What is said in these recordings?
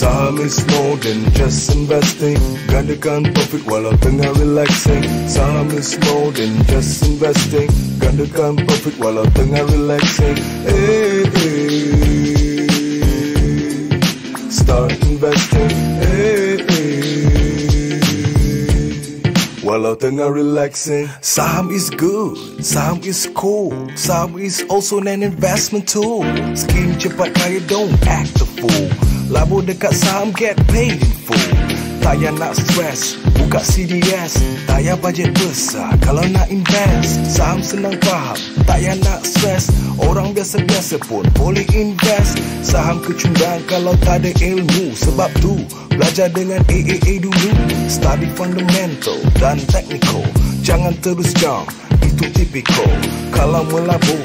Time is more than just investing. Got the gun profit while I'm thinking relaxing. Time is more than just investing. Got the gun profit while I'm thinking relaxing. Hey, hey. Start investing. Kalau tengah relaxing saham is good, saham is cool saham is also an investment tool Skin cepat kaya, don't act the fool Labu dekat saham, get paid in full Tayar nak stress, buka CDS Tayar bajet besar, kalau nak invest Saham senang faham, tayar nak stress Orang biasa-biasa pun boleh invest Saham kecundang kalau tak ada ilmu Sebab tu belajar dengan AAA dulu Study fundamental dan technical Jangan terus jump itu tipiko Kalau melabur,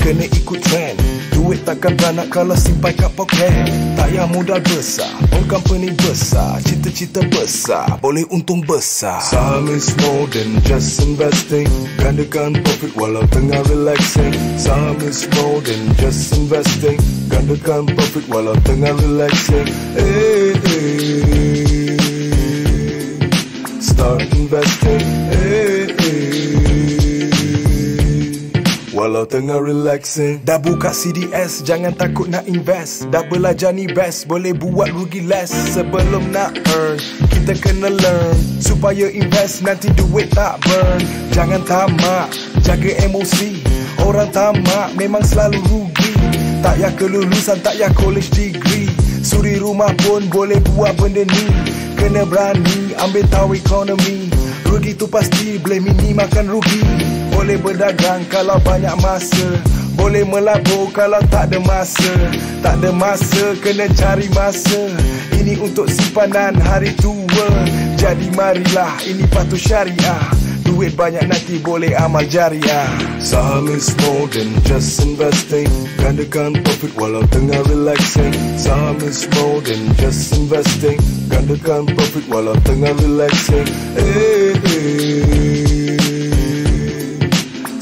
kena ikut trend Duit takkan beranak kalau simpai kat poket Tayar muda besar, own company besar Cita-cita besar, boleh untung besar Saham is more than just investing Gandakan profit walau tengah relaxing Saham is more than just investing Gandakan profit walau tengah relaxing Hey, eh, eh. hey Start investing Kalau tengah relaxing Dah buka CDS Jangan takut nak invest Dah belajar ni best Boleh buat rugi less Sebelum nak earn Kita kena learn Supaya invest Nanti duit tak burn Jangan tamak Jaga emosi Orang tamak Memang selalu rugi Tak payah kelulusan Tak payah college degree Suri rumah pun Boleh buat benda ni Kena berani Ambil tahu economy Rugi tu pasti, blame ini makan rugi Boleh berdagang kalau banyak masa Boleh melabur kalau tak ada masa Tak ada masa, kena cari masa Ini untuk simpanan hari tua Jadi marilah, ini patuh syariah duit banyak nanti boleh amal jariah Saham is more than just investing Gandakan profit walau tengah relaxing Saham is more than just investing Gandakan profit walau tengah relaxing hey, eh, eh, hey. Eh.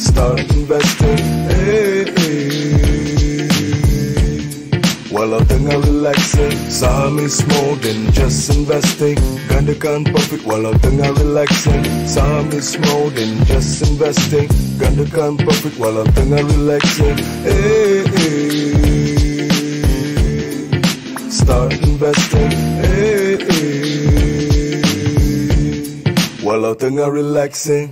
Start investing hey, hey. All of them are relaxing. Some is more than just investing. gandakan profit while of them are relaxing. Some is more than just investing. gandakan profit while of them are relaxing. Hey, hey. Start investing. Hey, hey. While of them are relaxing.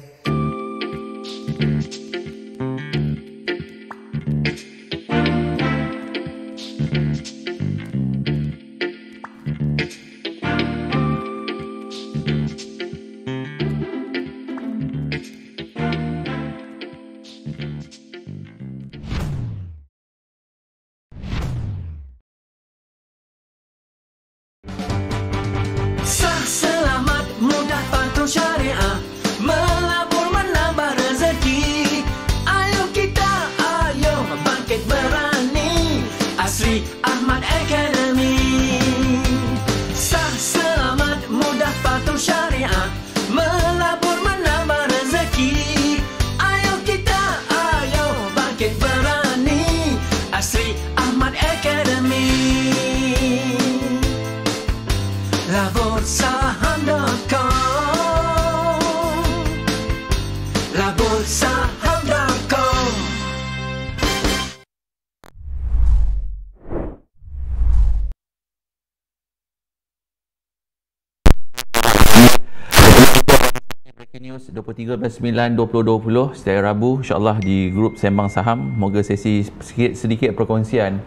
23 Mac 9 2020 setiap Rabu insyaallah di grup sembang saham moga sesi sedikit sedikit perkongsian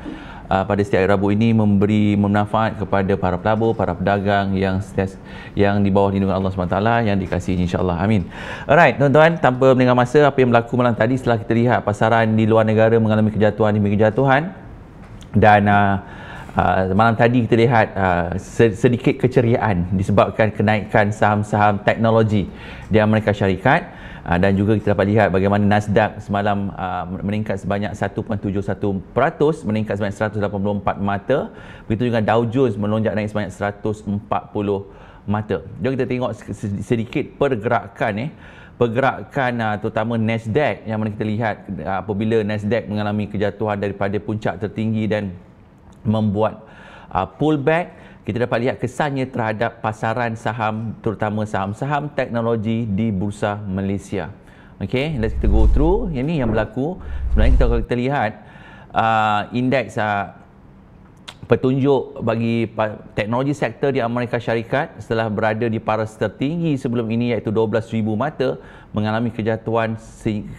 uh, pada setiap Rabu ini memberi manfaat kepada para pelabur para pedagang yang yang di bawah lindungan Allah SWT yang dikasih, insyaallah amin alright tuan-tuan tanpa meninggal masa apa yang berlaku malam tadi setelah kita lihat pasaran di luar negara mengalami kejatuhan demi kejatuhan dan uh, Ah, malam tadi kita lihat uh, sedikit keceriaan disebabkan kenaikan saham-saham teknologi di Amerika Syarikat uh, dan juga kita dapat lihat bagaimana Nasdaq semalam uh, meningkat sebanyak 1.71% meningkat sebanyak 184 mata begitu juga Dow Jones melonjak naik sebanyak 140 mata jom kita tengok sedikit pergerakan eh pergerakan uh, terutama Nasdaq yang mana kita lihat uh, apabila Nasdaq mengalami kejatuhan daripada puncak tertinggi dan membuat uh, pullback kita dapat lihat kesannya terhadap pasaran saham terutama saham-saham teknologi di bursa Malaysia. Okey, let's kita go through yang ni yang berlaku. Sebenarnya kita kalau kita lihat uh, indeks uh, petunjuk bagi teknologi sektor di Amerika Syarikat setelah berada di paras tertinggi sebelum ini iaitu 12000 mata, mengalami kejatuhan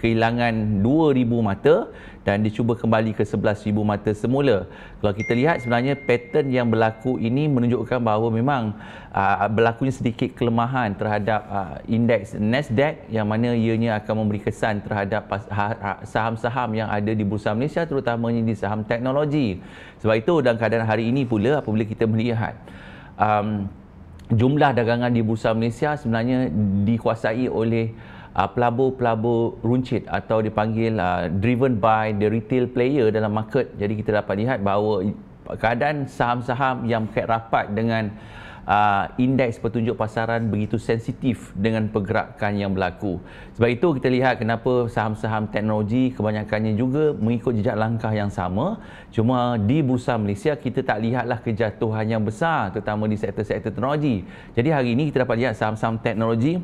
kehilangan 2000 mata dan dicuba kembali ke 11000 mata semula. Kalau kita lihat sebenarnya pattern yang berlaku ini menunjukkan bahawa memang aa, berlakunya sedikit kelemahan terhadap aa, indeks Nasdaq yang mana ianya akan memberi kesan terhadap ha, ha, saham-saham yang ada di Bursa Malaysia terutamanya di saham teknologi. Sebab itu dalam keadaan hari ini pula apabila kita melihat um, jumlah dagangan di Bursa Malaysia sebenarnya dikuasai oleh uh, pelabur-pelabur runcit atau dipanggil uh, driven by the retail player dalam market. Jadi kita dapat lihat bahawa keadaan saham-saham yang kait rapat dengan uh, indeks petunjuk pasaran begitu sensitif dengan pergerakan yang berlaku. Sebab itu kita lihat kenapa saham-saham teknologi kebanyakannya juga mengikut jejak langkah yang sama. Cuma di Bursa Malaysia kita tak lihatlah kejatuhan yang besar terutama di sektor-sektor teknologi. Jadi hari ini kita dapat lihat saham-saham teknologi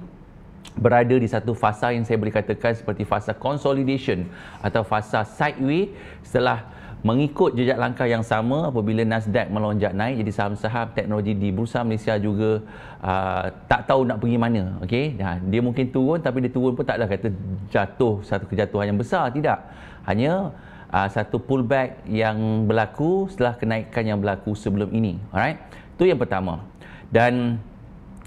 berada di satu fasa yang saya boleh katakan seperti fasa consolidation atau fasa sideway setelah mengikut jejak langkah yang sama apabila Nasdaq melonjak naik jadi saham-saham teknologi di Bursa Malaysia juga uh, tak tahu nak pergi mana okey nah, ha, dia mungkin turun tapi dia turun pun taklah kata jatuh satu kejatuhan yang besar tidak hanya uh, satu pullback yang berlaku setelah kenaikan yang berlaku sebelum ini alright itu yang pertama dan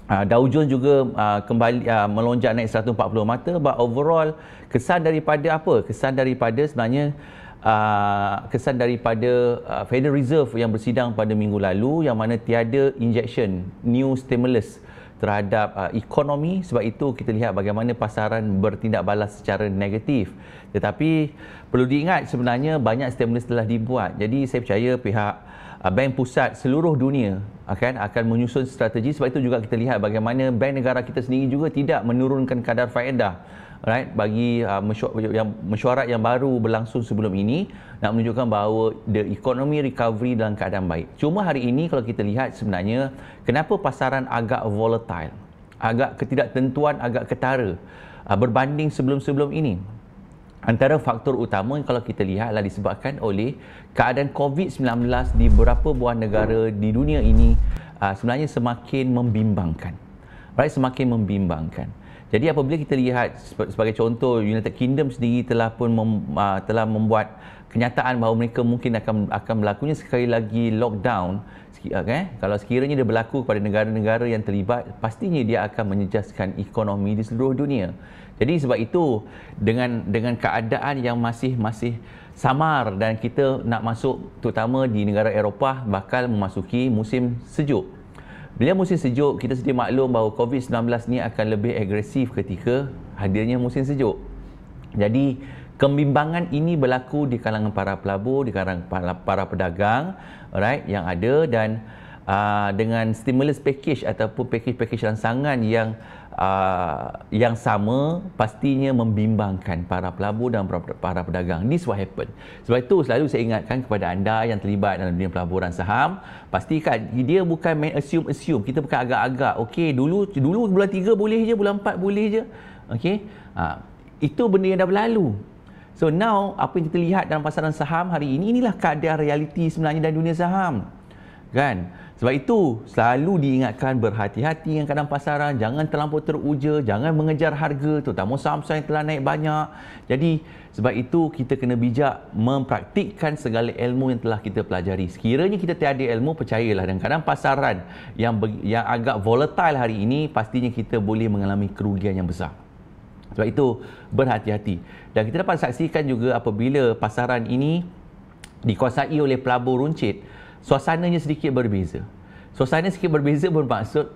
Ah, Dow Jones juga uh, kembali uh, melonjak naik 140 mata but overall kesan daripada apa kesan daripada sebenarnya Uh, kesan daripada uh, Federal Reserve yang bersidang pada minggu lalu yang mana tiada injection new stimulus terhadap uh, ekonomi sebab itu kita lihat bagaimana pasaran bertindak balas secara negatif tetapi perlu diingat sebenarnya banyak stimulus telah dibuat jadi saya percaya pihak Ah, bank pusat seluruh dunia akan ah, akan menyusun strategi sebab itu juga kita lihat bagaimana bank negara kita sendiri juga tidak menurunkan kadar faedah right bagi uh, ah, mesyuarat yang mesyuarat yang baru berlangsung sebelum ini nak menunjukkan bahawa the economy recovery dalam keadaan baik cuma hari ini kalau kita lihat sebenarnya kenapa pasaran agak volatile agak ketidaktentuan agak ketara uh, berbanding sebelum-sebelum ini Antara faktor utama yang kalau kita lihat adalah disebabkan oleh keadaan COVID-19 di beberapa buah negara di dunia ini ah, sebenarnya semakin membimbangkan. Right, semakin membimbangkan. Jadi apabila kita lihat sebagai contoh United Kingdom sendiri telah pun mem, ah, telah membuat kenyataan bahawa mereka mungkin akan akan melakukannya sekali lagi lockdown okay? Ah, eh, kalau sekiranya dia berlaku kepada negara-negara yang terlibat pastinya dia akan menjejaskan ekonomi di seluruh dunia jadi sebab itu dengan dengan keadaan yang masih masih samar dan kita nak masuk terutama di negara Eropah bakal memasuki musim sejuk. Bila musim sejuk, kita sedia maklum bahawa COVID-19 ni akan lebih agresif ketika hadirnya musim sejuk. Jadi, kembimbangan ini berlaku di kalangan para pelabur, di kalangan para, para pedagang right, yang ada dan uh, dengan stimulus package ataupun package-package rangsangan yang Ah, yang sama pastinya membimbangkan para pelabur dan para pedagang. This what happen. Sebab itu selalu saya ingatkan kepada anda yang terlibat dalam dunia pelaburan saham, pastikan dia bukan main assume-assume. Kita bukan agak-agak. Okey, dulu dulu bulan 3 boleh je, bulan 4 boleh je. Okey. Ha, itu benda yang dah berlalu. So now apa yang kita lihat dalam pasaran saham hari ini inilah kadar realiti sebenarnya dalam dunia saham kan sebab itu selalu diingatkan berhati-hati dengan keadaan pasaran jangan terlalu teruja jangan mengejar harga terutama saham-saham yang telah naik banyak jadi sebab itu kita kena bijak mempraktikkan segala ilmu yang telah kita pelajari sekiranya kita tiada ilmu percayalah dan keadaan pasaran yang yang agak volatile hari ini pastinya kita boleh mengalami kerugian yang besar sebab itu berhati-hati dan kita dapat saksikan juga apabila pasaran ini dikuasai oleh pelabur runcit suasananya sedikit berbeza. Suasananya sedikit berbeza bermaksud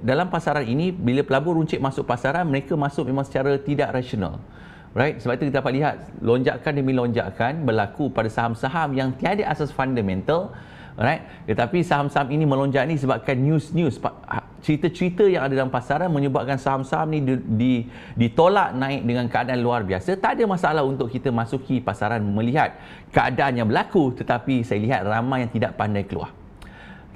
dalam pasaran ini bila pelabur runcit masuk pasaran mereka masuk memang secara tidak rasional. Right? Sebab itu kita dapat lihat lonjakan demi lonjakan berlaku pada saham-saham yang tiada asas fundamental Alright. Tetapi saham-saham ini melonjak ni sebabkan news-news ha, cerita-cerita yang ada dalam pasaran menyebabkan saham-saham ni di, di, ditolak naik dengan keadaan luar biasa. Tak ada masalah untuk kita masuki pasaran melihat keadaan yang berlaku tetapi saya lihat ramai yang tidak pandai keluar.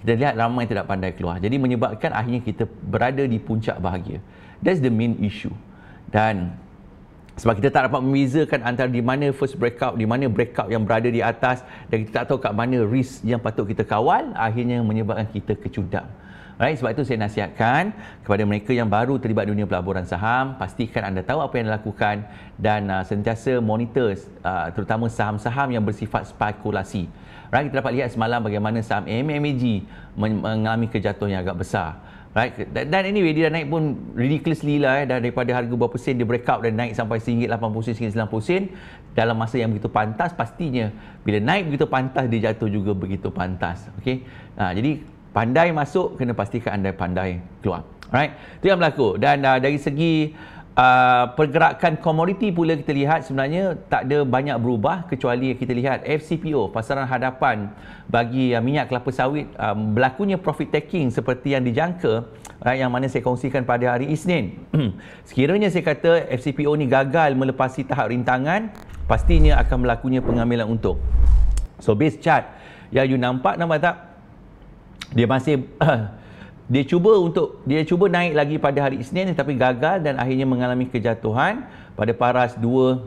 Kita lihat ramai yang tidak pandai keluar. Jadi menyebabkan akhirnya kita berada di puncak bahagia. That's the main issue. Dan sebab kita tak dapat membezakan antara di mana first breakout, di mana breakout yang berada di atas dan kita tak tahu kat mana risk yang patut kita kawal akhirnya menyebabkan kita kecundang. Right? Sebab itu saya nasihatkan kepada mereka yang baru terlibat dunia pelaburan saham, pastikan anda tahu apa yang dilakukan dan uh, sentiasa monitor uh, terutama saham-saham yang bersifat spekulasi. Right? Kita dapat lihat semalam bagaimana saham MMAG mengalami kejatuhan yang agak besar. Right? Dan anyway, dia dah naik pun ridiculously lah eh. Dah daripada harga berapa sen dia break out dan naik sampai RM1.80, RM1.90 dalam masa yang begitu pantas, pastinya bila naik begitu pantas, dia jatuh juga begitu pantas. Okay? Ha, jadi, pandai masuk, kena pastikan anda pandai keluar. Alright? Itu yang berlaku. Dan uh, dari segi Uh, pergerakan komoditi pula kita lihat sebenarnya tak ada banyak berubah kecuali kita lihat FCPO pasaran hadapan bagi uh, minyak kelapa sawit um, berlakunya profit taking seperti yang dijangka right, yang mana saya kongsikan pada hari Isnin sekiranya saya kata FCPO ni gagal melepasi tahap rintangan pastinya akan berlakunya pengambilan untung so base chart yang you nampak nampak tak dia masih dia cuba untuk dia cuba naik lagi pada hari Isnin tetapi gagal dan akhirnya mengalami kejatuhan pada paras 29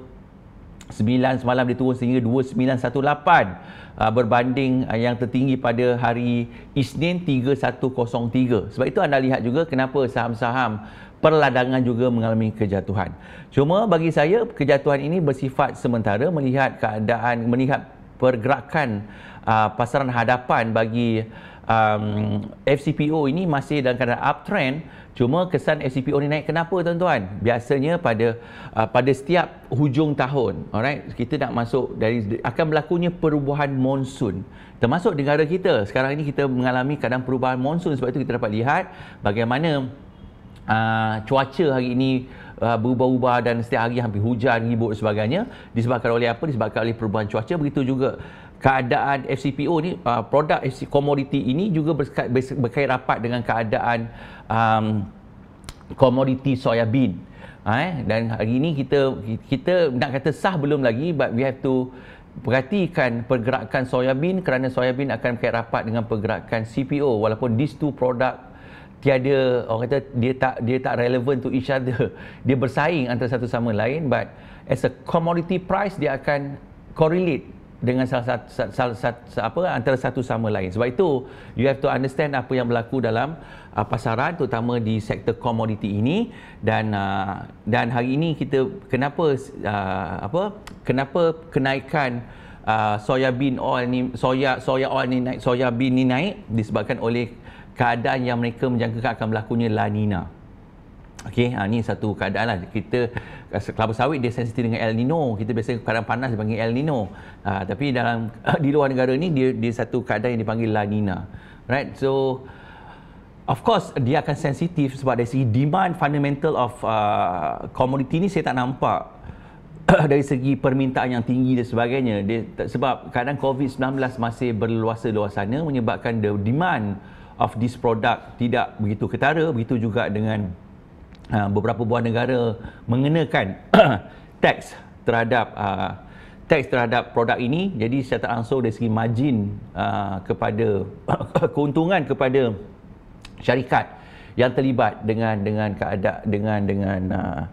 semalam dia turun sehingga 2918 uh, berbanding uh, yang tertinggi pada hari Isnin 3103 sebab itu anda lihat juga kenapa saham-saham perladangan juga mengalami kejatuhan cuma bagi saya kejatuhan ini bersifat sementara melihat keadaan melihat pergerakan uh, pasaran hadapan bagi um, FCPO ini masih dalam keadaan uptrend cuma kesan FCPO ini naik kenapa tuan-tuan biasanya pada uh, pada setiap hujung tahun alright kita nak masuk dari akan berlakunya perubahan monsun termasuk negara kita sekarang ini kita mengalami keadaan perubahan monsun sebab itu kita dapat lihat bagaimana uh, cuaca hari ini Uh, berubah-ubah dan setiap hari hampir hujan, ribut dan sebagainya disebabkan oleh apa? disebabkan oleh perubahan cuaca begitu juga keadaan FCPO ni uh, produk komoditi ini juga berkait, berkait rapat dengan keadaan komoditi um, soya bean ah, eh? dan hari ini kita kita nak kata sah belum lagi but we have to perhatikan pergerakan soya bean kerana soya bean akan berkait rapat dengan pergerakan CPO walaupun these two produk tiada orang kata dia tak dia tak relevant to each other dia bersaing antara satu sama lain but as a commodity price dia akan correlate dengan salah satu, salah satu apa antara satu sama lain. Sebab itu you have to understand apa yang berlaku dalam uh, pasaran terutama di sektor komoditi ini dan uh, dan hari ini kita kenapa uh, apa kenapa kenaikan uh, soya bean oil ni soya soya oil ni naik soya bean ni naik disebabkan oleh keadaan yang mereka menjangka akan berlakunya La Nina. Okey, ha, ni satu keadaan lah. Kita, kelapa sawit dia sensitif dengan El Nino. Kita biasa kadang panas dipanggil El Nino. Ha, tapi dalam di luar negara ni, dia, dia satu keadaan yang dipanggil La Nina. Right, so... Of course, dia akan sensitif sebab dari segi demand fundamental of uh, commodity ni saya tak nampak dari segi permintaan yang tinggi dan sebagainya dia, sebab kadang COVID-19 masih berluasa luasannya menyebabkan the demand of this product tidak begitu ketara begitu juga dengan Ha, beberapa buah negara mengenakan tax terhadap uh, ha, teks terhadap produk ini jadi secara langsung dari segi margin uh, kepada keuntungan kepada syarikat yang terlibat dengan dengan keadaan dengan dengan uh,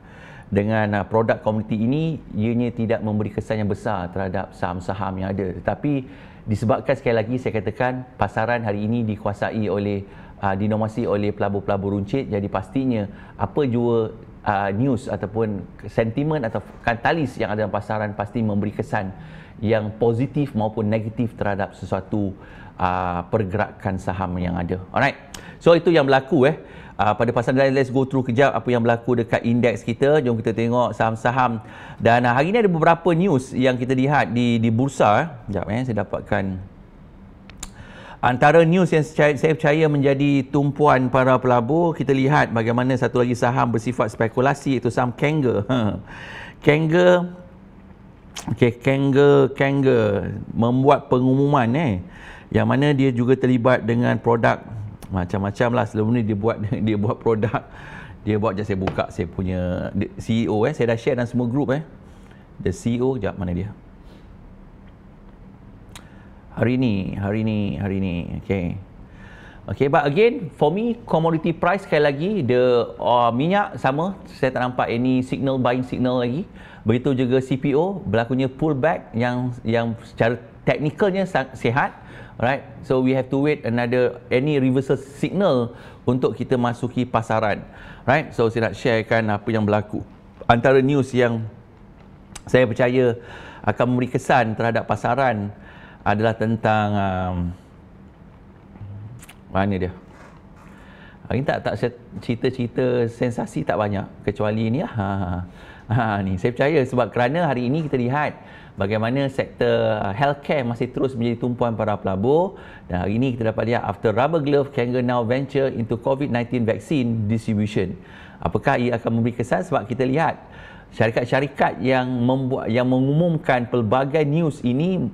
dengan uh, produk komuniti ini ianya tidak memberi kesan yang besar terhadap saham-saham yang ada tetapi disebabkan sekali lagi saya katakan pasaran hari ini dikuasai oleh uh, dinomasi oleh pelabur-pelabur runcit jadi pastinya apa jua uh, news ataupun sentimen atau katalis yang ada dalam pasaran pasti memberi kesan yang positif maupun negatif terhadap sesuatu uh, pergerakan saham yang ada. Alright. So itu yang berlaku eh. Uh, pada pasaran lain, let's go through kejap apa yang berlaku dekat indeks kita. Jom kita tengok saham-saham. Dan uh, hari ini ada beberapa news yang kita lihat di di bursa. Eh. Sekejap eh, saya dapatkan antara news yang saya, percaya menjadi tumpuan para pelabur kita lihat bagaimana satu lagi saham bersifat spekulasi itu saham Kenge ha. Kenge okay, Kenge Kenge membuat pengumuman eh yang mana dia juga terlibat dengan produk macam-macam lah sebelum ni dia buat dia buat produk dia buat je saya buka saya punya CEO eh saya dah share dalam semua group eh the CEO jap mana dia hari ni hari ni hari ni okey okey but again for me commodity price sekali lagi the uh, minyak sama saya tak nampak any signal buying signal lagi begitu juga CPO berlakunya pullback yang yang secara teknikalnya sihat Alright, so we have to wait another any reversal signal untuk kita masuki pasaran. Right, so saya nak sharekan apa yang berlaku antara news yang saya percaya akan memberi kesan terhadap pasaran adalah tentang um, mana dia hari ini tak tak cerita-cerita sensasi tak banyak kecuali ni lah ha ha, ha, ha, ni saya percaya sebab kerana hari ini kita lihat bagaimana sektor uh, healthcare masih terus menjadi tumpuan para pelabur dan hari ini kita dapat lihat after rubber glove Kanger now venture into COVID-19 vaccine distribution apakah ia akan memberi kesan sebab kita lihat syarikat-syarikat yang membuat yang mengumumkan pelbagai news ini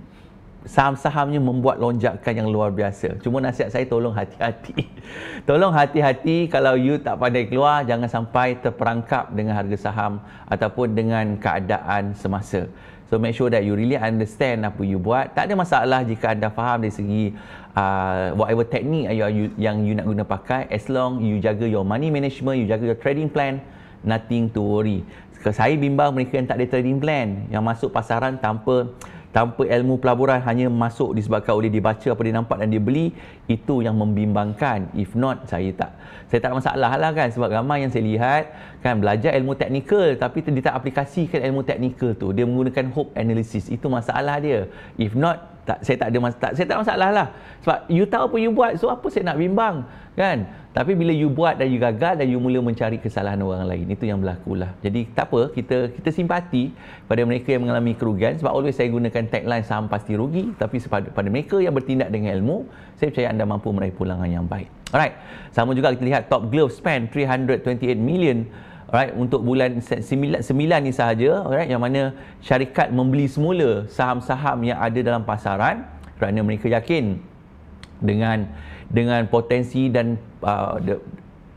saham-sahamnya membuat lonjakan yang luar biasa. Cuma nasihat saya tolong hati-hati. Tolong hati-hati kalau you tak pandai keluar jangan sampai terperangkap dengan harga saham ataupun dengan keadaan semasa. So make sure that you really understand apa you buat. Tak ada masalah jika anda faham dari segi uh, whatever teknik you, you, yang you nak guna pakai as long you jaga your money management, you jaga your trading plan, nothing to worry. saya bimbang mereka yang tak ada trading plan yang masuk pasaran tanpa tanpa ilmu pelaburan hanya masuk disebabkan oleh dia baca apa dia nampak dan dia beli itu yang membimbangkan if not saya tak saya tak masalah lah kan sebab ramai yang saya lihat kan belajar ilmu teknikal tapi dia tak aplikasikan ilmu teknikal tu dia menggunakan hope analysis itu masalah dia if not tak saya tak ada masalah tak, saya tak ada masalah lah sebab you tahu apa you buat so apa saya nak bimbang kan tapi bila you buat dan you gagal dan you mula mencari kesalahan orang lain itu yang berlaku lah jadi tak apa kita kita simpati pada mereka yang mengalami kerugian sebab always saya gunakan tagline saham pasti rugi tapi pada mereka yang bertindak dengan ilmu saya percaya anda mampu meraih pulangan yang baik alright sama juga kita lihat top glove spend 328 million right untuk bulan 9 9 ni sahaja right yang mana syarikat membeli semula saham-saham yang ada dalam pasaran kerana mereka yakin dengan dengan potensi dan uh,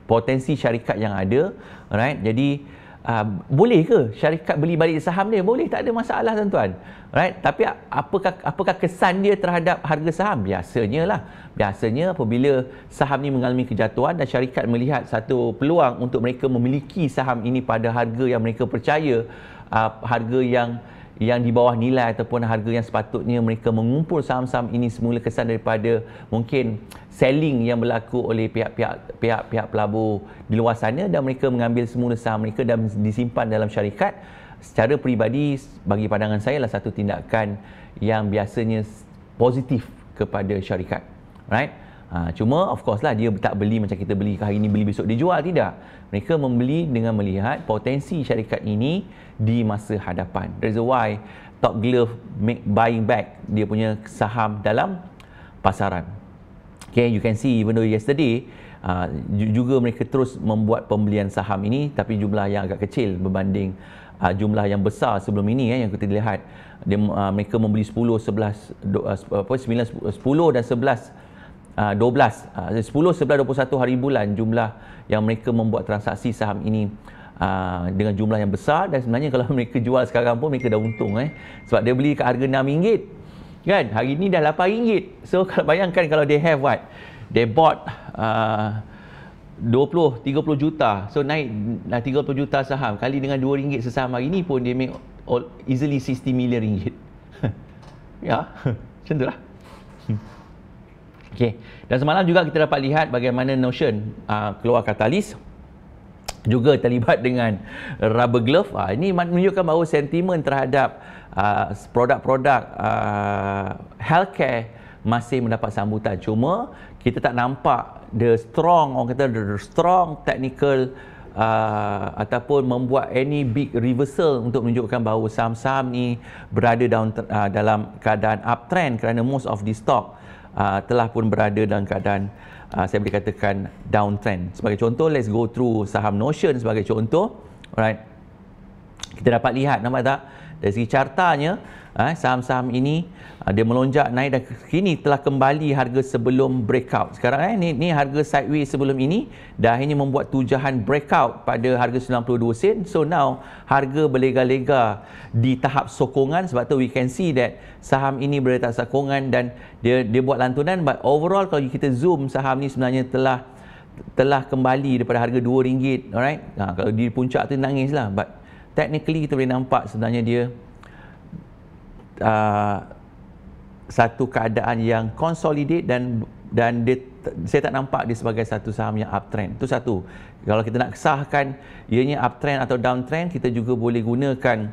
potensi syarikat yang ada right jadi uh, boleh ke syarikat beli balik saham dia boleh tak ada masalah tuan-tuan right tapi apakah apakah kesan dia terhadap harga saham biasanya lah biasanya apabila saham ni mengalami kejatuhan dan syarikat melihat satu peluang untuk mereka memiliki saham ini pada harga yang mereka percaya uh, harga yang yang di bawah nilai ataupun harga yang sepatutnya mereka mengumpul saham-saham ini semula kesan daripada mungkin selling yang berlaku oleh pihak-pihak pihak-pihak pelabur di luar sana dan mereka mengambil semula saham mereka dan disimpan dalam syarikat secara peribadi bagi pandangan saya adalah satu tindakan yang biasanya positif kepada syarikat right ha, cuma of course lah dia tak beli macam kita beli hari ini beli besok dia jual tidak mereka membeli dengan melihat potensi syarikat ini di masa hadapan. That's why Top Glove make buying back dia punya saham dalam pasaran. Okay, you can see even though yesterday uh, juga mereka terus membuat pembelian saham ini tapi jumlah yang agak kecil berbanding uh, jumlah yang besar sebelum ini eh, yang kita lihat dia, uh, mereka membeli 10, 11, uh, apa, 9, 10 dan 11 12 10 11 21 hari bulan jumlah yang mereka membuat transaksi saham ini Ah, dengan jumlah yang besar dan sebenarnya kalau mereka jual sekarang pun mereka dah untung eh sebab dia beli ke harga RM6 kan hari ni dah RM8 so kalau bayangkan kalau they have what they bought uh, 20 30 juta so naik dah 30 juta saham kali dengan RM2 sesaham hari ni pun dia make all, easily 60 million ringgit ya macam tu lah Okay. Dan semalam juga kita dapat lihat bagaimana Notion uh, keluar katalis juga terlibat dengan rubber glove. Ha, ini menunjukkan bahawa sentimen terhadap uh, produk-produk uh, healthcare masih mendapat sambutan. Cuma kita tak nampak the strong orang kata the strong technical uh, ataupun membuat any big reversal untuk menunjukkan bahawa saham-saham ni berada down, uh, dalam keadaan uptrend kerana most of the stock uh, telah pun berada dalam keadaan uh, saya boleh katakan downtrend. Sebagai contoh, let's go through saham Notion sebagai contoh. Alright. Kita dapat lihat nampak tak? Dari segi cartanya, eh, saham-saham ini uh, dia melonjak naik dan kini telah kembali harga sebelum breakout. Sekarang eh, ni, ni harga sideways sebelum ini dah ini membuat tujahan breakout pada harga 92 sen. So now harga berlega-lega di tahap sokongan sebab tu we can see that saham ini berada tahap sokongan dan dia dia buat lantunan but overall kalau kita zoom saham ni sebenarnya telah telah kembali daripada harga RM2 alright ha, kalau di puncak tu nangislah. but technically kita boleh nampak sebenarnya dia Uh, satu keadaan yang consolidate dan dan dia, saya tak nampak dia sebagai satu saham yang uptrend. Itu satu. Kalau kita nak kesahkan ianya uptrend atau downtrend, kita juga boleh gunakan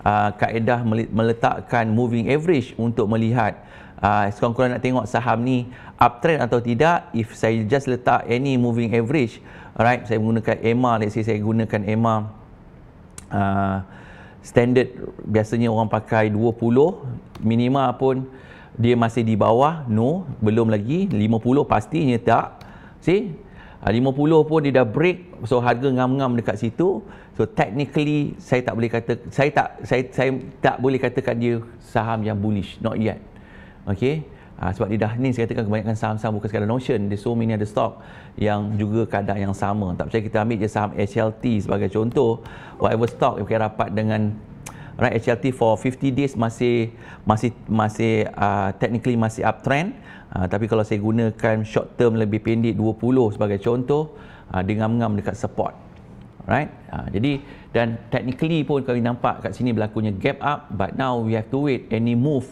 uh, kaedah meletakkan moving average untuk melihat uh, sekurang-kurangnya nak tengok saham ni uptrend atau tidak. If saya just letak any moving average, right? Saya menggunakan EMA, let's say saya gunakan EMA uh, standard biasanya orang pakai 20 minima pun dia masih di bawah no belum lagi 50 pastinya tak see 50 ah, pun dia dah break so harga ngam-ngam dekat situ so technically saya tak boleh kata saya tak saya, saya tak boleh katakan dia saham yang bullish not yet okay Ha, sebab di dah ni saya katakan kebanyakan saham-saham bukan sekadar notion. Di so many ada stock yang juga kadar yang sama. Tak percaya kita ambil je saham HLT sebagai contoh. Whatever stock yang rapat dengan right, HLT for 50 days masih masih masih uh, technically masih uptrend. Uh, tapi kalau saya gunakan short term lebih pendek 20 sebagai contoh uh, dengan ngam dekat support right uh, jadi dan technically pun kami nampak kat sini berlakunya gap up but now we have to wait any move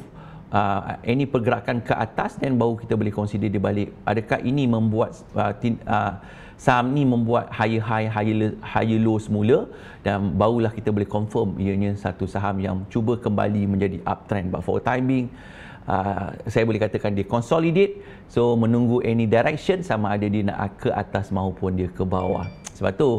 uh, ah, any pergerakan ke atas dan baru kita boleh consider di balik adakah ini membuat uh, tin, uh, saham ni membuat high high high low, high low semula dan barulah kita boleh confirm ianya satu saham yang cuba kembali menjadi uptrend but for timing uh, saya boleh katakan dia consolidate so menunggu any direction sama ada dia nak ke atas maupun dia ke bawah sebab tu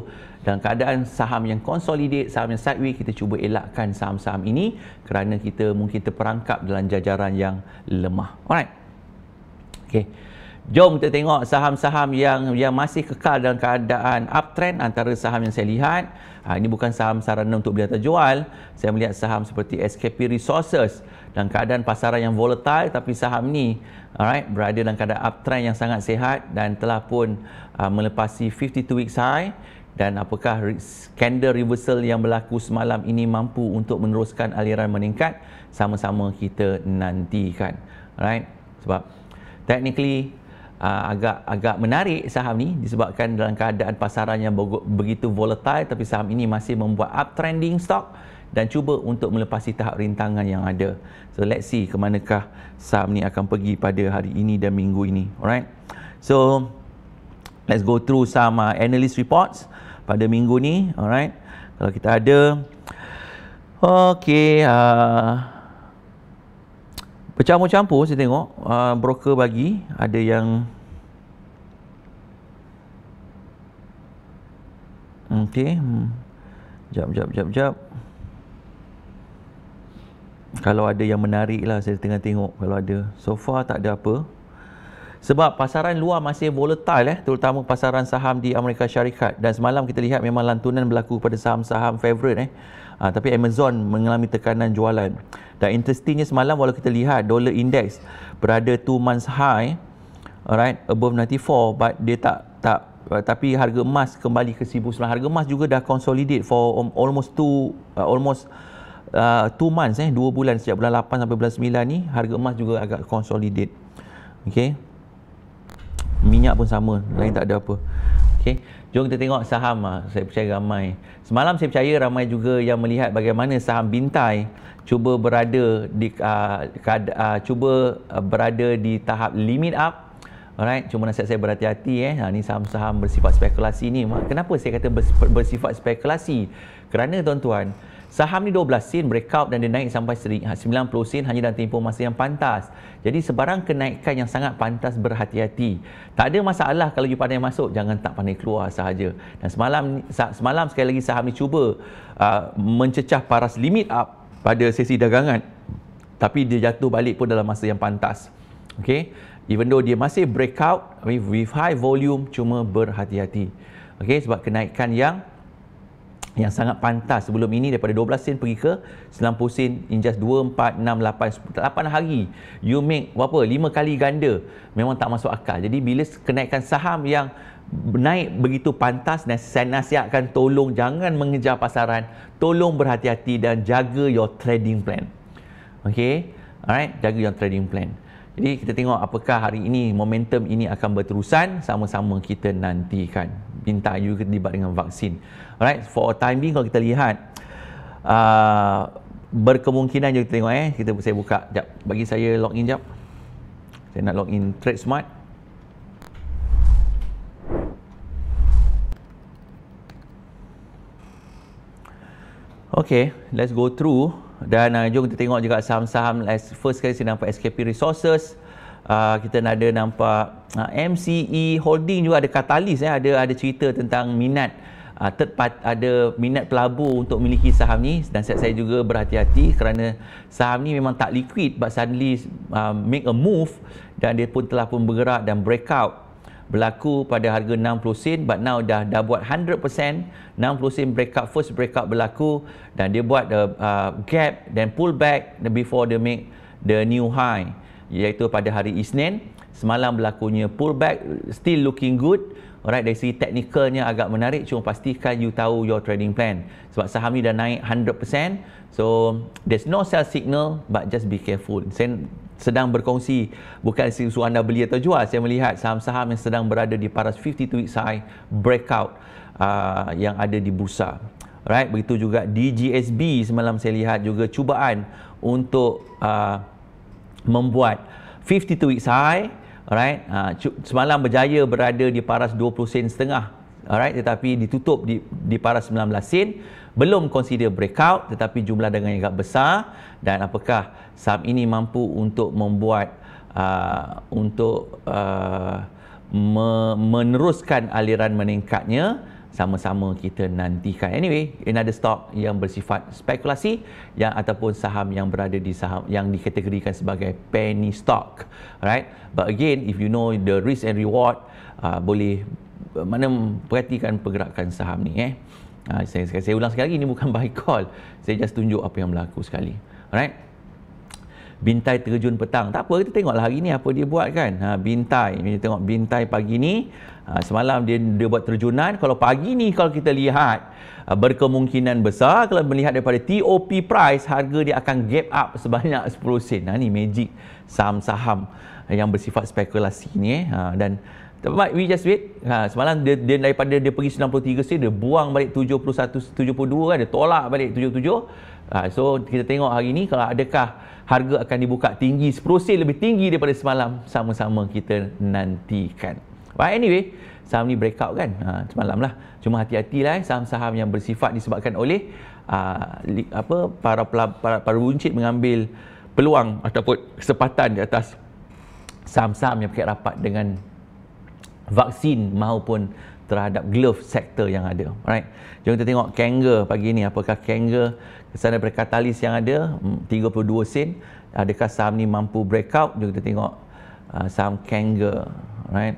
dan keadaan saham yang consolidate saham yang sideways kita cuba elakkan saham-saham ini kerana kita mungkin terperangkap dalam jajaran yang lemah alright okey Jom kita tengok saham-saham yang yang masih kekal dalam keadaan uptrend antara saham yang saya lihat. Ha, ini bukan saham sarana untuk beli atau jual. Saya melihat saham seperti SKP Resources Dan keadaan pasaran yang volatile tapi saham ni alright berada dalam keadaan uptrend yang sangat sehat dan telah pun uh, melepasi 52 weeks high dan apakah skandal reversal yang berlaku semalam ini mampu untuk meneruskan aliran meningkat sama-sama kita nantikan right sebab technically uh, agak agak menarik saham ni disebabkan dalam keadaan pasaran yang begitu volatile tapi saham ini masih membuat uptrending stock dan cuba untuk melepasi tahap rintangan yang ada. So let's see ke manakah saham ni akan pergi pada hari ini dan minggu ini. Alright. So let's go through some uh, analyst reports. Uh, pada minggu ni. Alright. Kalau kita ada okey uh, bercampur-campur saya tengok uh, broker bagi ada yang okey. Hmm. Jap jap jap jap. Kalau ada yang menarik lah saya tengah tengok kalau ada. So far tak ada apa sebab pasaran luar masih volatile eh terutama pasaran saham di Amerika Syarikat dan semalam kita lihat memang lantunan berlaku pada saham-saham favorite eh ha, tapi Amazon mengalami tekanan jualan dan interestingnya semalam walaupun kita lihat dollar index berada 2 months high alright above 94 but dia tak tak uh, tapi harga emas kembali ke 1900 harga emas juga dah consolidate for almost 2 uh, almost Uh, 2 months eh dua bulan sejak bulan 8 sampai bulan 9 ni harga emas juga agak consolidate okey minyak pun sama lain tak ada apa okey jom kita tengok saham ah, saya percaya ramai semalam saya percaya ramai juga yang melihat bagaimana saham bintai cuba berada di uh, kad, uh, cuba berada di tahap limit up Alright, cuma nasihat saya berhati-hati eh. Ha, ni saham-saham bersifat spekulasi ni. Kenapa saya kata bersifat spekulasi? Kerana tuan-tuan, Saham ni 12 sen breakout dan dia naik sampai 90 ha, sen hanya dalam tempoh masa yang pantas. Jadi sebarang kenaikan yang sangat pantas berhati-hati. Tak ada masalah kalau you pandai masuk, jangan tak pandai keluar sahaja. Dan semalam semalam sekali lagi saham ni cuba uh, mencecah paras limit up pada sesi dagangan. Tapi dia jatuh balik pun dalam masa yang pantas. Okay. Even though dia masih breakout with, with high volume, cuma berhati-hati. Okay, sebab kenaikan yang yang sangat pantas sebelum ini daripada 12 sen pergi ke 90 sen in just 2, 4, 6, 8 8 hari you make berapa 5 kali ganda memang tak masuk akal jadi bila kenaikan saham yang naik begitu pantas dan saya nasihatkan tolong jangan mengejar pasaran tolong berhati-hati dan jaga your trading plan ok alright jaga your trading plan jadi kita tengok apakah hari ini momentum ini akan berterusan sama-sama kita nantikan minta juga terlibat dengan vaksin. Alright, for a time being kalau kita lihat uh, berkemungkinan juga kita tengok eh, kita saya buka jap. Bagi saya log in jap. Saya nak log in Trade Smart. Okay, let's go through dan uh, jom kita tengok juga saham-saham first kali saya nampak SKP Resources uh, kita ada nampak uh, ah, MCE Holding juga ada katalis eh, ada ada cerita tentang minat uh, part, ada minat pelabur untuk memiliki saham ni dan saya, saya juga berhati-hati kerana saham ni memang tak liquid but suddenly uh, make a move dan dia pun telah pun bergerak dan break out berlaku pada harga 60 sen but now dah dah buat 100% 60 sen break breakout first break breakout berlaku dan dia buat the uh, gap then pull back before dia make the new high iaitu pada hari Isnin semalam berlakunya pullback still looking good alright dari segi teknikalnya agak menarik cuma pastikan you tahu your trading plan sebab saham ni dah naik 100% so there's no sell signal but just be careful saya sedang berkongsi bukan isu anda beli atau jual saya melihat saham-saham yang sedang berada di paras 52 weeks high breakout uh, yang ada di bursa Right, begitu juga di GSB semalam saya lihat juga cubaan untuk uh, membuat 52 weeks high alright uh, semalam berjaya berada di paras 20 sen setengah alright tetapi ditutup di di paras 19 sen belum consider breakout tetapi jumlah dagangan yang agak besar dan apakah saham ini mampu untuk membuat uh, untuk uh, me- meneruskan aliran meningkatnya sama-sama kita nantikan. Anyway, another stock yang bersifat spekulasi yang ataupun saham yang berada di saham yang dikategorikan sebagai penny stock. Alright? But again, if you know the risk and reward, uh, boleh uh, mana perhatikan pergerakan saham ni eh. Uh, saya, saya, ulang sekali lagi, ini bukan buy call. Saya just tunjuk apa yang berlaku sekali. Alright? bintai terjun petang. Tak apa, kita tengoklah hari ni apa dia buat kan. Ha, bintai, kita tengok bintai pagi ni. Ha, semalam dia, dia buat terjunan. Kalau pagi ni kalau kita lihat, ha, berkemungkinan besar kalau melihat daripada TOP price, harga dia akan gap up sebanyak 10 sen. Ha, ni magic saham-saham yang bersifat spekulasi ni. Eh. Ha, dan tapi we just wait. Ha, semalam dia, dia daripada dia pergi 93 sen, dia buang balik 71, 72 kan. Dia tolak balik 77. Ha, so kita tengok hari ini, kalau adakah harga akan dibuka tinggi 10% lebih tinggi daripada semalam sama-sama kita nantikan. But anyway, saham ni breakout kan ha, semalam lah. Cuma hati-hatilah eh, saham-saham yang bersifat disebabkan oleh uh, li, apa para para, para, para runcit mengambil peluang ataupun kesempatan di atas saham-saham yang berkait rapat dengan vaksin maupun terhadap glove sektor yang ada. Alright. Jom kita tengok Kanga pagi ni apakah Kanga sana daripada katalis yang ada 32 mm, sen adakah saham ni mampu breakout jom kita tengok uh, saham Kanga right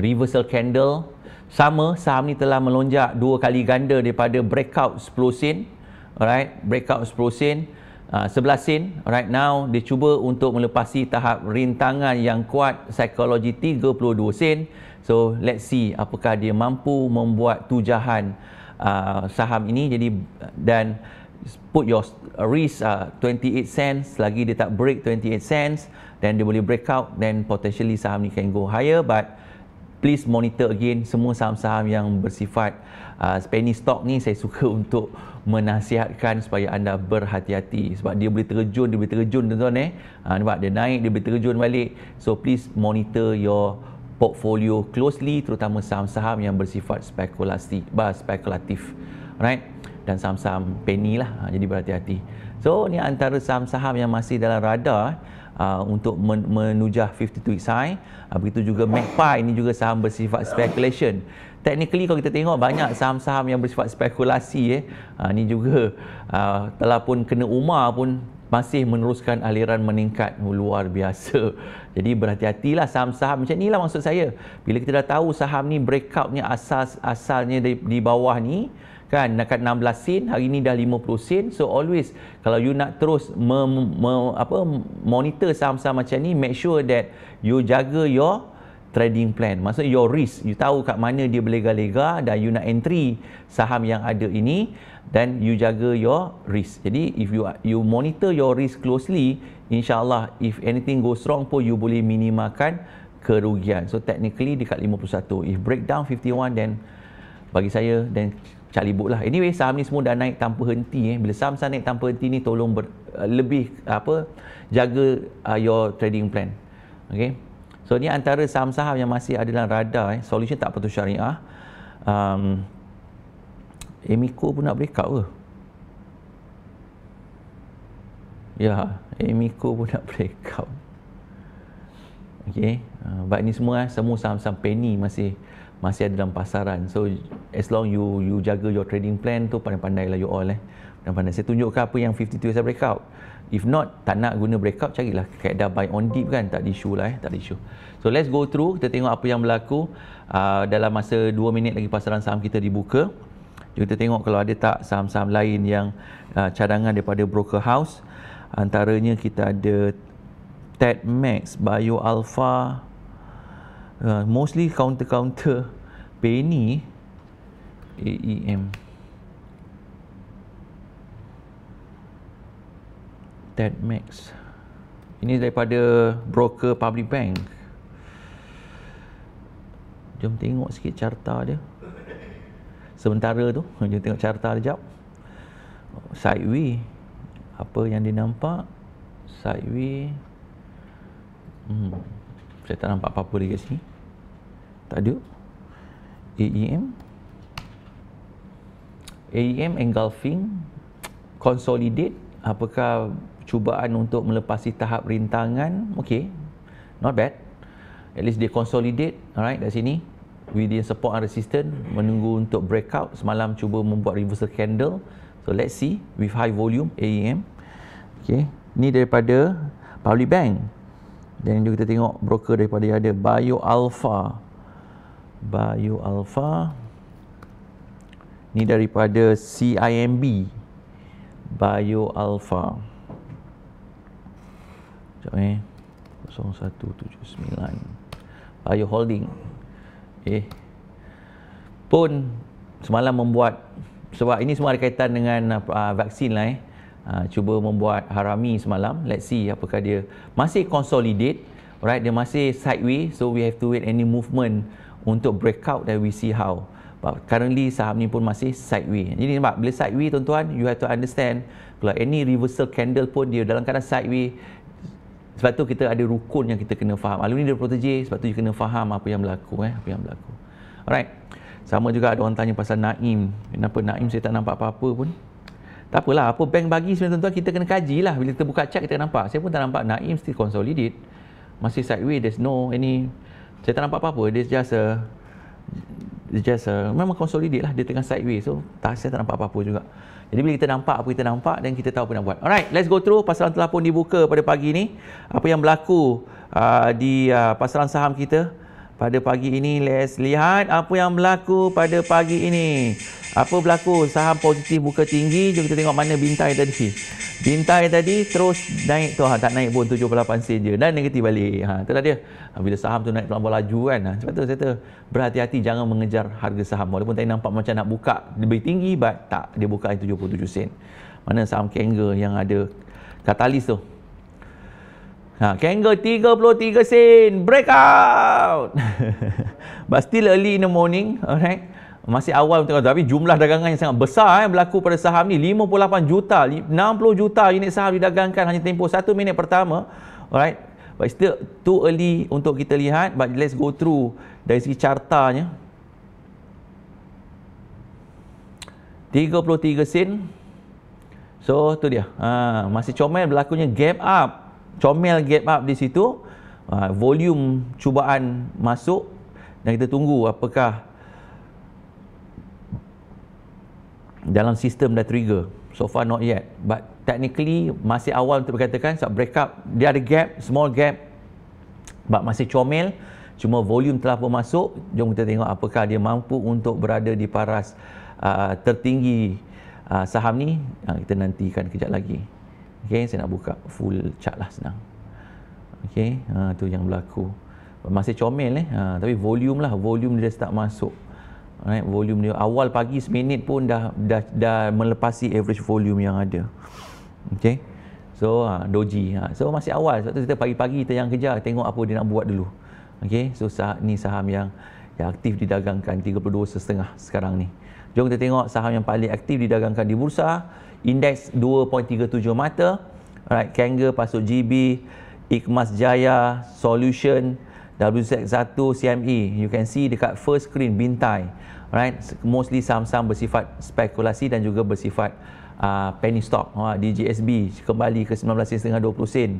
reversal candle sama saham ni telah melonjak dua kali ganda daripada breakout 10 sen alright breakout 10 sen 11 ah, sen right now dia cuba untuk melepasi tahap rintangan yang kuat psikologi 32 sen so let's see apakah dia mampu membuat tujahan uh, saham ini jadi dan put your risk uh, 28 sen selagi dia tak break 28 sen then dia boleh break out then potentially saham ni can go higher but please monitor again semua saham-saham yang bersifat uh, penny stock ni saya suka untuk menasihatkan supaya anda berhati-hati sebab dia boleh terjun dia boleh terjun tuan-tuan eh ha, nampak dia naik dia boleh terjun balik so please monitor your portfolio closely terutama saham-saham yang bersifat spekulasi bah spekulatif right dan saham-saham penny lah ha, jadi berhati-hati so ni antara saham-saham yang masih dalam radar Uh, untuk men- menujah 52 week high uh, begitu juga Magpie ini juga saham bersifat speculation technically kalau kita tengok banyak saham-saham yang bersifat spekulasi eh ha, ni juga ha, telah pun kena umar pun masih meneruskan aliran meningkat oh, luar biasa. Jadi berhati-hatilah saham-saham macam inilah maksud saya. Bila kita dah tahu saham ni breakout ni asas asalnya di, di bawah ni kan dekat 16 sen hari ni dah 50 sen so always kalau you nak terus mem, mem, apa monitor saham-saham macam ni make sure that you jaga your trading plan. Maksudnya your risk, you tahu kat mana dia berlega-lega dan you nak entry saham yang ada ini dan you jaga your risk. Jadi if you you monitor your risk closely, insyaallah if anything goes wrong pun you boleh minimakan kerugian. So technically dekat 51. If breakdown 51 then bagi saya then calibut lah. Anyway, saham ni semua dah naik tanpa henti. Eh. Bila saham-saham naik tanpa henti ni, tolong ber, uh, lebih apa jaga uh, your trading plan. Okay? So ni antara saham-saham yang masih ada dalam radar eh. Solution tak patut syariah. Um, Emiko pun nak breakout ke? Ya, Emiko pun nak break ya, breakout. Okay. Uh, but ni semua eh, semua saham-saham penny masih masih ada dalam pasaran. So as long you you jaga your trading plan tu pandai pandai lah you all eh. Pandai-pandai. Saya tunjukkan apa yang 52 saya break breakout. If not, tak nak guna breakup, carilah kaedah buy on dip kan. Tak ada isu lah eh. Tak ada isu. So, let's go through. Kita tengok apa yang berlaku. Uh, dalam masa 2 minit lagi pasaran saham kita dibuka. Kita tengok kalau ada tak saham-saham lain yang uh, cadangan daripada broker house. Antaranya kita ada Ted Max, Bio Alpha. Uh, mostly counter-counter Penny. AEM. Ted Max. Ini daripada broker Public Bank. Jom tengok sikit carta dia. Sementara tu, jom tengok carta dia jap. Sideway. Apa yang dia nampak? Sideway. Hmm. Saya tak nampak apa-apa dekat sini. Tak ada. AEM. AEM engulfing consolidate apakah cubaan untuk melepasi tahap rintangan okey not bad at least dia consolidate alright dari sini within support and resistance menunggu untuk breakout semalam cuba membuat reversal candle so let's see with high volume AEM okey ni daripada Public Bank dan juga kita tengok broker daripada yang ada Bio Alpha Bio Alpha ni daripada CIMB Bio Alpha Sekejap eh 0179 Payo Holding Eh Pun Semalam membuat Sebab ini semua ada kaitan dengan uh, Vaksin lah eh uh, Cuba membuat Harami semalam Let's see apakah dia Masih consolidate Right Dia masih sideways. So we have to wait any movement Untuk breakout then we see how But currently saham ni pun masih sideways. Jadi nampak Bila sideways tuan-tuan You have to understand Kalau any reversal candle pun Dia dalam keadaan sideways. Sebab tu kita ada rukun yang kita kena faham. Alun Alumni dia protege, sebab tu you kena faham apa yang berlaku eh, apa yang berlaku. Alright. Sama juga ada orang tanya pasal Naim. Kenapa Naim saya tak nampak apa-apa pun? Tak apalah, apa bank bagi sebenarnya tuan kita kena kaji lah. Bila kita buka cek kita nampak. Saya pun tak nampak Naim still consolidated. Masih sideways, there's no any saya tak nampak apa-apa. There's just a It's just uh, memang consolidate lah dia tengah sideways so tak saya tak nampak apa-apa juga. Jadi bila kita nampak apa kita nampak dan kita tahu apa nak buat. Alright, let's go through pasaran telah pun dibuka pada pagi ni. Apa yang berlaku uh, di uh, pasaran saham kita? pada pagi ini let's lihat apa yang berlaku pada pagi ini apa berlaku saham positif buka tinggi jom kita tengok mana bintai tadi bintai tadi terus naik tu ha, tak naik pun 78 sen je dan negatif balik ha, tu dah dia ha, bila saham tu naik terlalu laju kan ha, cepat tu saya tu berhati-hati jangan mengejar harga saham walaupun tadi nampak macam nak buka lebih tinggi but tak dia buka 77 sen mana saham kengga yang ada katalis tu Ha, kanggo 33 sen breakout. But still early in the morning, alright. Masih awal untuk tapi jumlah dagangan yang sangat besar eh, berlaku pada saham ni 58 juta, 60 juta unit saham didagangkan hanya tempoh satu minit pertama. Alright. But still too early untuk kita lihat but let's go through dari segi cartanya. 33 sen. So tu dia. Ha, masih comel berlakunya gap up comel gap up di situ uh, volume cubaan masuk dan kita tunggu apakah dalam sistem dah trigger so far not yet but technically masih awal untuk berkatakan sebab break up dia ada gap small gap but masih comel cuma volume telah pun masuk jom kita tengok apakah dia mampu untuk berada di paras uh, tertinggi uh, saham ni uh, kita nantikan kejap lagi Okay, saya nak buka full chart lah senang. Okay, ha tu yang berlaku. Masih comel eh. Ha, tapi volume lah, volume dia start masuk. Alright, volume dia awal pagi seminit pun dah dah dah melepasi average volume yang ada. Okay, So, ha, doji. Ha. So, masih awal. Sebab tu kita pagi-pagi kita yang kejar, tengok apa dia nak buat dulu. Okay, So, saham, ni saham yang yang aktif didagangkan 32.5 sekarang ni. Jom kita tengok saham yang paling aktif didagangkan di bursa indeks 2.37 mata right Kanga Pasuk GB Ikmas Jaya Solution WZ1 CME you can see dekat first screen bintai right mostly saham-saham bersifat spekulasi dan juga bersifat uh, penny stock ha, uh, DGSB kembali ke 19 sen setengah 20 sen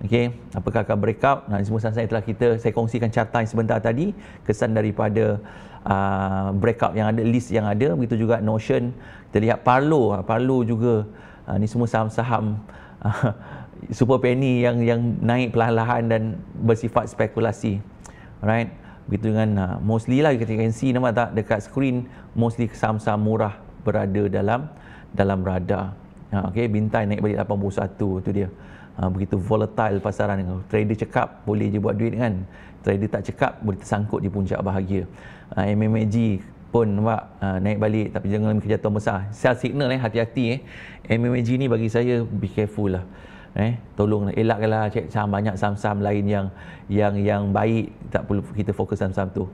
Okey, apakah akan breakout? Nah, semua saya telah kita saya kongsikan carta yang sebentar tadi kesan daripada Uh, breakout yang ada list yang ada begitu juga Notion kita lihat Parlo ah, Parlo juga uh, ni semua saham-saham uh, super penny yang yang naik perlahan-lahan dan bersifat spekulasi right begitu dengan uh, mostly lah kita can see nampak tak dekat screen mostly saham-saham murah berada dalam dalam radar ha, uh, okay, bintang naik balik 81 tu dia uh, begitu volatile pasaran trader cakap boleh je buat duit kan trader tak cekap boleh tersangkut di puncak bahagia uh, ah, MMAG pun nampak uh, naik balik tapi jangan lebih kejatuhan besar sell signal eh hati-hati eh MMG ni bagi saya be careful lah eh tolong lah, elakkanlah cek saham banyak saham-saham lain yang yang yang baik tak perlu kita fokus saham-saham tu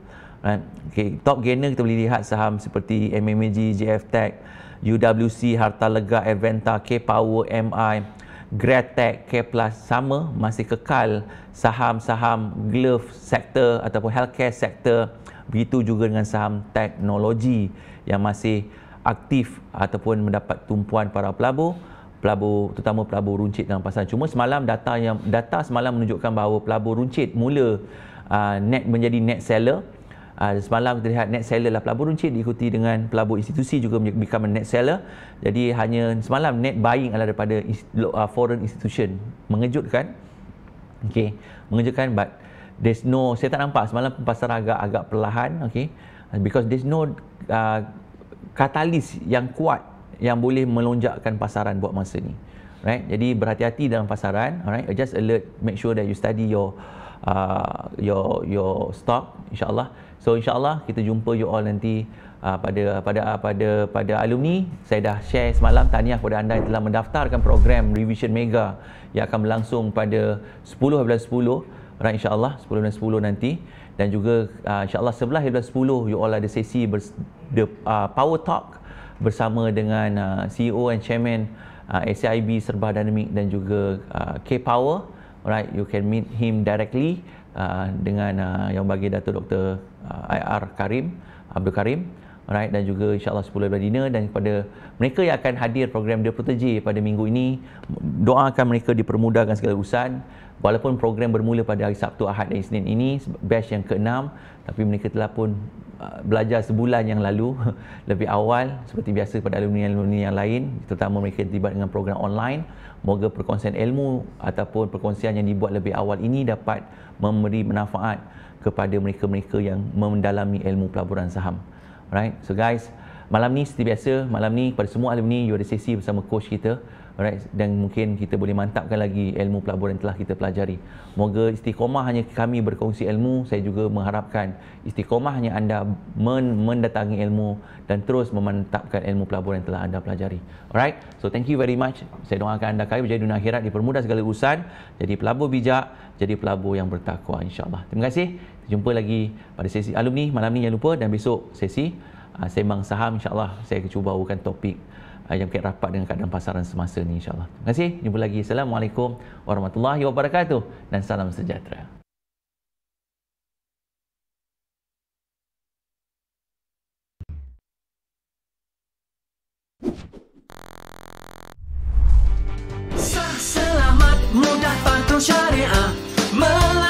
right ah, okay. top gainer kita boleh lihat saham seperti MMG, JF Tech, UWC, Harta Lega, Aventa, K Power, MI, Gratech, Careplus sama masih kekal saham-saham glove sector ataupun healthcare sector begitu juga dengan saham teknologi yang masih aktif ataupun mendapat tumpuan para pelabur pelabur terutama pelabur runcit dalam pasaran cuma semalam data yang data semalam menunjukkan bahawa pelabur runcit mula uh, net menjadi net seller uh, semalam kita lihat net seller lah pelabur runcit diikuti dengan pelabur institusi juga become net seller jadi hanya semalam net buying adalah daripada uh, foreign institution mengejutkan Okay, mengejutkan but there's no saya tak nampak semalam pasar agak agak perlahan okey because there's no uh, katalis yang kuat yang boleh melonjakkan pasaran buat masa ni right jadi berhati-hati dalam pasaran alright just alert make sure that you study your uh, your your stock insyaallah So insyaallah kita jumpa you all nanti uh, pada pada uh, pada pada alumni. Saya dah share semalam tahniah kepada anda yang telah mendaftarkan program Revision Mega yang akan berlangsung pada 10 10. Right insyaallah 10 dan 10 nanti dan juga uh, insyaallah 11 10 you all ada sesi ber, the uh, power talk bersama dengan uh, CEO and chairman uh, SCIB Serba Dynamic dan juga uh, K Power. right you can meet him directly uh, dengan uh, yang bagi Dato Dr Uh, IR Karim Abdul Karim Alright dan juga insyaallah sepuluh bulan dinner dan kepada mereka yang akan hadir program dia proteji pada minggu ini doakan mereka dipermudahkan segala urusan walaupun program bermula pada hari Sabtu Ahad dan Isnin ini batch yang keenam tapi mereka telah pun uh, belajar sebulan yang lalu lebih awal seperti biasa pada alumni-alumni yang lain terutama mereka terlibat dengan program online moga perkongsian ilmu ataupun perkongsian yang dibuat lebih awal ini dapat memberi manfaat kepada mereka-mereka yang mendalami ilmu pelaburan saham. Alright, so guys, malam ni seperti biasa, malam ni pada semua alumni, you ada sesi bersama coach kita. Alright, dan mungkin kita boleh mantapkan lagi ilmu pelaburan yang telah kita pelajari. Moga istiqomah hanya kami berkongsi ilmu, saya juga mengharapkan istiqomah hanya anda mendatangi ilmu dan terus memantapkan ilmu pelaburan yang telah anda pelajari. Alright, so thank you very much. Saya doakan anda kaya berjaya dunia akhirat, dipermudah segala urusan. Jadi pelabur bijak, jadi pelabur yang bertakwa insyaAllah. Terima kasih. Kita jumpa lagi pada sesi alumni malam ni jangan lupa dan besok sesi uh, sembang saham insyaAllah saya akan cuba bawakan topik uh, yang berkait rapat dengan keadaan pasaran semasa ni insyaAllah. Terima kasih. Jumpa lagi. Assalamualaikum warahmatullahi wabarakatuh dan salam sejahtera. Selamat mudah patuh syariah 门。